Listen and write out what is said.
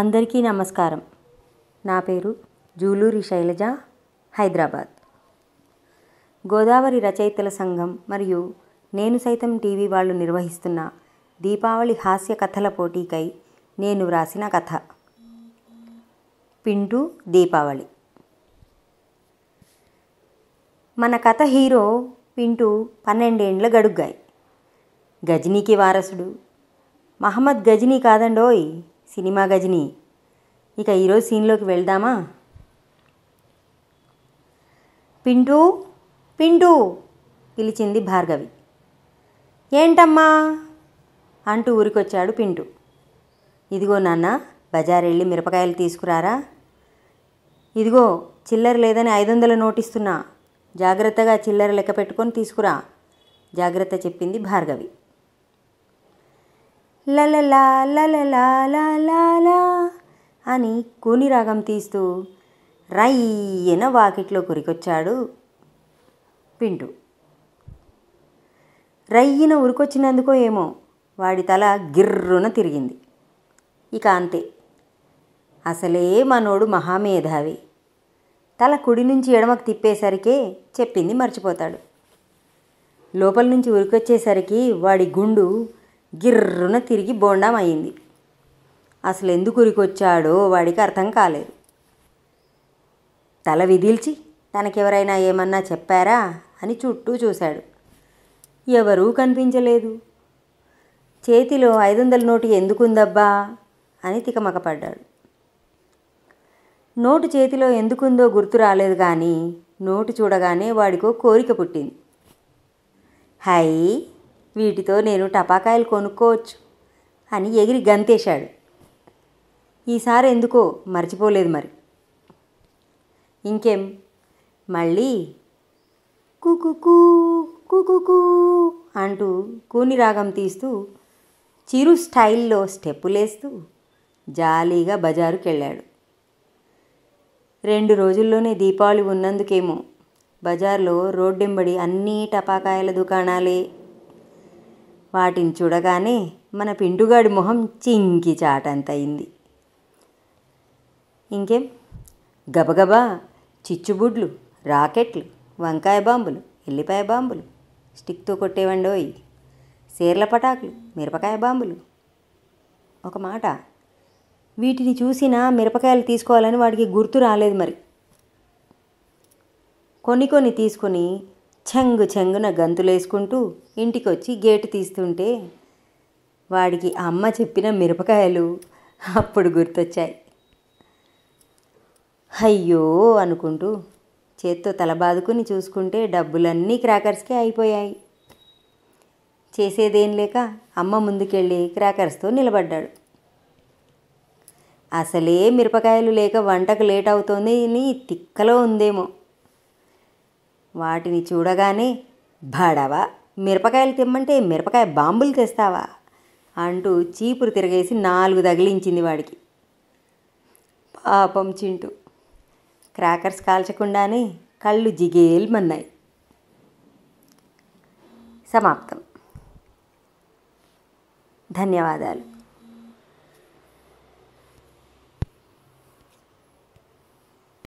అందరికీ నమస్కారం నా పేరు జూలూరి శైలజ హైదరాబాద్ గోదావరి రచయితల సంఘం మరియు నేను సైతం టీవీ వాళ్ళు నిర్వహిస్తున్న దీపావళి హాస్య కథల పోటీకై నేను వ్రాసిన కథ పింటూ దీపావళి మన కథ హీరో పింటూ పన్నెండేండ్ల గడుగ్గాయి గజనీకి వారసుడు మహమ్మద్ గజనీ కాదండోయ్ సినిమా గజని ఇక ఈరోజు సీన్లోకి వెళ్దామా పింటూ పింటూ పిలిచింది భార్గవి ఏంటమ్మా అంటూ ఊరికొచ్చాడు పింటూ ఇదిగో నాన్న వెళ్ళి మిరపకాయలు తీసుకురారా ఇదిగో చిల్లర లేదని ఐదు వందల నోటిస్తున్నా జాగ్రత్తగా చిల్లర లెక్క పెట్టుకొని తీసుకురా జాగ్రత్త చెప్పింది భార్గవి లలలా లలలా లాలా అని రాగం తీస్తూ రయ్యన వాకిట్లో కురికొచ్చాడు పింటు రయ్యన ఉరికొచ్చినందుకో ఏమో వాడి తల గిర్రున తిరిగింది ఇక అంతే అసలే మనోడు మహామేధావి తల కుడి నుంచి ఎడమకు తిప్పేసరికే చెప్పింది మర్చిపోతాడు లోపల నుంచి ఉరికొచ్చేసరికి వాడి గుండు గిర్రున తిరిగి బోండం అయింది అసలు ఎందుకు ఉరికొచ్చాడో వాడికి అర్థం కాలేదు తల విదిల్చి తనకెవరైనా ఏమన్నా చెప్పారా అని చుట్టూ చూశాడు ఎవరూ కనిపించలేదు చేతిలో ఐదు వందల నోటు ఎందుకుందబ్బా అని తికమకపడ్డాడు నోటు చేతిలో ఎందుకుందో గుర్తు రాలేదు కానీ నోటు చూడగానే వాడికో కోరిక పుట్టింది హై వీటితో నేను టపాకాయలు కొనుక్కోవచ్చు అని ఎగిరి గంతేశాడు ఈసారి ఎందుకో మర్చిపోలేదు మరి ఇంకేం మళ్ళీ కుకుకూ కుకు అంటూ కూని రాగం తీస్తూ చిరు స్టైల్లో స్టెప్పులేస్తూ జాలీగా బజారుకి వెళ్ళాడు రెండు రోజుల్లోనే దీపావళి ఉన్నందుకేమో బజార్లో రోడ్డెంబడి అన్నీ టపాకాయల దుకాణాలే వాటిని చూడగానే మన పిండుగాడి మొహం చింకి చాటంతయింది ఇంకేం గబగబా చిచ్చుబుడ్లు రాకెట్లు వంకాయ బాంబులు ఎల్లిపాయ బాంబులు స్టిక్తో కొట్టేవండోయ్ చీరల పటాకులు మిరపకాయ బాంబులు ఒక మాట వీటిని చూసినా మిరపకాయలు తీసుకోవాలని వాడికి గుర్తు రాలేదు మరి కొన్ని కొన్ని తీసుకొని చెంగు చెంగున గంతులేసుకుంటూ ఇంటికొచ్చి గేటు తీస్తుంటే వాడికి అమ్మ చెప్పిన మిరపకాయలు అప్పుడు గుర్తొచ్చాయి అయ్యో అనుకుంటూ చేత్తో తలబాదుకుని చూసుకుంటే డబ్బులన్నీ క్రాకర్స్కే అయిపోయాయి చేసేదేం లేక అమ్మ ముందుకెళ్ళి క్రాకర్స్తో నిలబడ్డాడు అసలే మిరపకాయలు లేక వంటకు లేట్ అవుతోంది అని తిక్కలో ఉందేమో వాటిని చూడగానే బడవా మిరపకాయలు తెమ్మంటే మిరపకాయ బాంబులు తెస్తావా అంటూ చీపురు తిరగేసి నాలుగు తగిలించింది వాడికి పాపం చింటూ క్రాకర్స్ కాల్చకుండానే కళ్ళు జిగేల్మన్నాయి సమాప్తం ధన్యవాదాలు